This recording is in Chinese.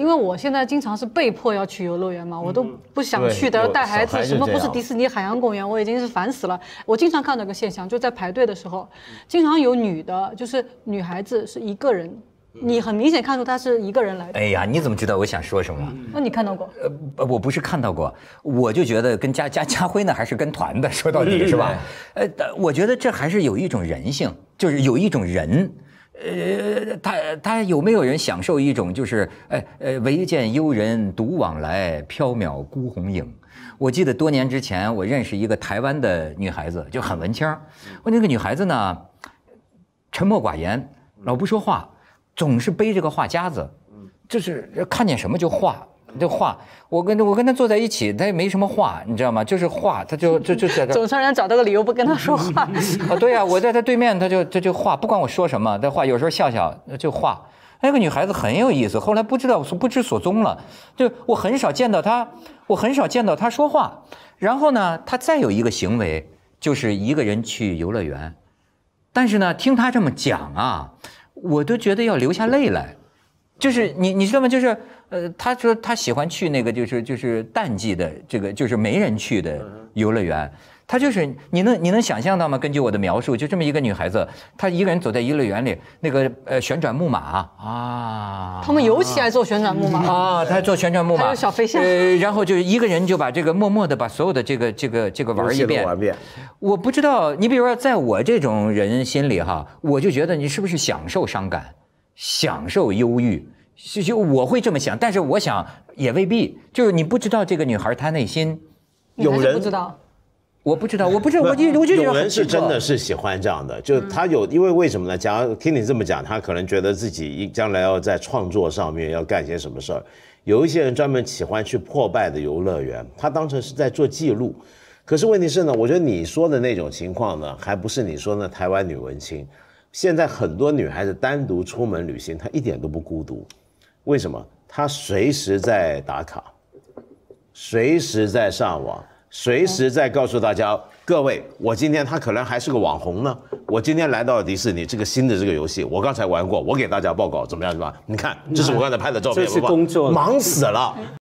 因为我现在经常是被迫要去游乐园嘛，我都不想去的，要带孩子什么不是迪士尼海洋公园，我已经是烦死了。我经常看到个现象，就在排队的时候，经常有女的，就是女孩子是一个人，你很明显看出她是一个人来。哎呀，你怎么知道我想说什么？那你看到过？呃，我不是看到过，我就觉得跟家家家辉呢，还是跟团的，说到底是吧？呃，我觉得这还是有一种人性，就是有一种人。呃，他他有没有人享受一种就是，哎呃，唯见幽人独往来，缥缈孤鸿影。我记得多年之前，我认识一个台湾的女孩子，就很文青我那个女孩子呢，沉默寡言，老不说话，总是背着个画夹子，就是看见什么就画。就话，我跟我跟他坐在一起，他也没什么话，你知道吗？就是话，他就就就在这。总让人找到个理由不跟他说话。啊，对呀，我在他对面，他就他就话，不管我说什么，他话有时候笑笑就话。那个女孩子很有意思，后来不知道不知所踪了，就我很少见到她，我很少见到她说话。然后呢，她再有一个行为，就是一个人去游乐园，但是呢，听她这么讲啊，我都觉得要流下泪来。就是你，你知道吗？就是，呃，他说他喜欢去那个，就是就是淡季的这个，就是没人去的游乐园。他就是，你能你能想象到吗？根据我的描述，就这么一个女孩子，她一个人走在游乐园里，那个呃旋转木马啊，他们尤其爱坐旋转木马啊，她坐旋转木马，小飞象，呃，然后就是一个人就把这个默默的把所有的这个这个这个玩一遍，我不知道，你比如说在我这种人心里哈，我就觉得你是不是享受伤感？享受忧郁，就我会这么想，但是我想也未必，就是你不知道这个女孩她内心，有人不知道，我不知道，我不是，我就我就有人是真的是喜欢这样的，就他有，因为为什么呢？假如听你这么讲，他可能觉得自己一将来要在创作上面要干些什么事儿，有一些人专门喜欢去破败的游乐园，他当成是在做记录，可是问题是呢，我觉得你说的那种情况呢，还不是你说那台湾女文青。现在很多女孩子单独出门旅行，她一点都不孤独，为什么？她随时在打卡，随时在上网，随时在告诉大家各位，我今天她可能还是个网红呢。我今天来到了迪士尼，这个新的这个游戏，我刚才玩过，我给大家报告怎么样是吧？你看，这是我刚才拍的照片，这是工作，忙死了。